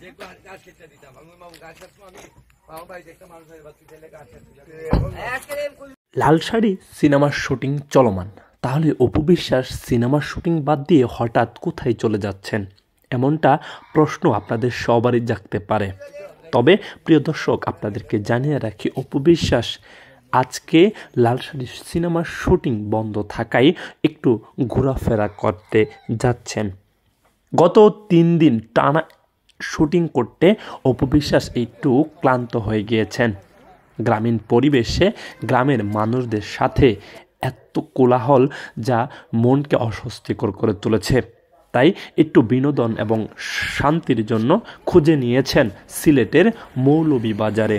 হ্যাঁ। লাল শাড়ি সিনেমার শুটিং চলমান তাহলে অপু বিশ্বাস সিনেমার শুটিং বাদ দিয়ে হঠাৎ কোথায় চলে যাচ্ছেন এমনটা প্রশ্ন আপনাদের সবারই জাগতে পারে তবে প্রিয় দর্শক আপনাদেরকে জানিয়ে রাখি অপু বিশ্বাস আজকে লাল শাড়ি সিনেমার শুটিং বন্ধ থাকায় একটু ঘোরাফেরা করতে যাচ্ছেন গত তিন দিন টানা শুটিং করতে অপবিশ্বাস একটু ক্লান্ত হয়ে গিয়েছেন গ্রামীণ পরিবেশে গ্রামের মানুষদের সাথে এত কোলাহল যা মনকে অস্বস্তিকর করে তুলেছে তাই একটু বিনোদন এবং শান্তির জন্য খুঁজে নিয়েছেন সিলেটের মৌলভীবাজারে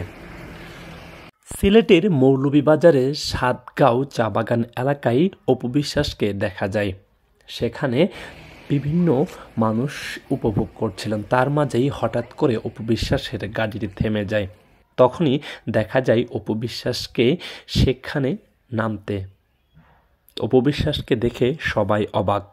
সিলেটের মৌলভীবাজারে সাতগাঁও চা বাগান এলাকায় অপবিশ্বাসকে দেখা যায় সেখানে বিভিন্ন মানুষ উপভোগ করছিলেন তার মাঝেই হঠাৎ করে অপবিশ্বাসের গাড়িটি থেমে যায় তখনই দেখা যায় অপবিশ্বাসকে সেখানে নামতে অপবিশ্বাসকে দেখে সবাই অবাক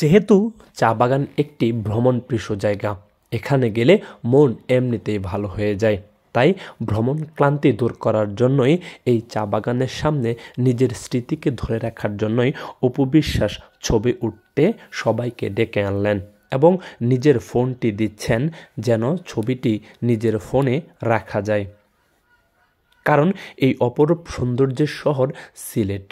যেহেতু চা বাগান একটি ভ্রমণপ্রিয় জায়গা এখানে গেলে মন এমনিতেই ভালো হয়ে যায় তাই ভ্রমণ ক্লান্তি দূর করার জন্যই এই চা বাগানের সামনে নিজের স্মৃতিকে ধরে রাখার জন্যই উপবিশ্বাস ছবি উঠতে সবাইকে ডেকে আনলেন এবং নিজের ফোনটি দিচ্ছেন যেন ছবিটি নিজের ফোনে রাখা যায় কারণ এই অপরূপ সৌন্দর্যের শহর সিলেট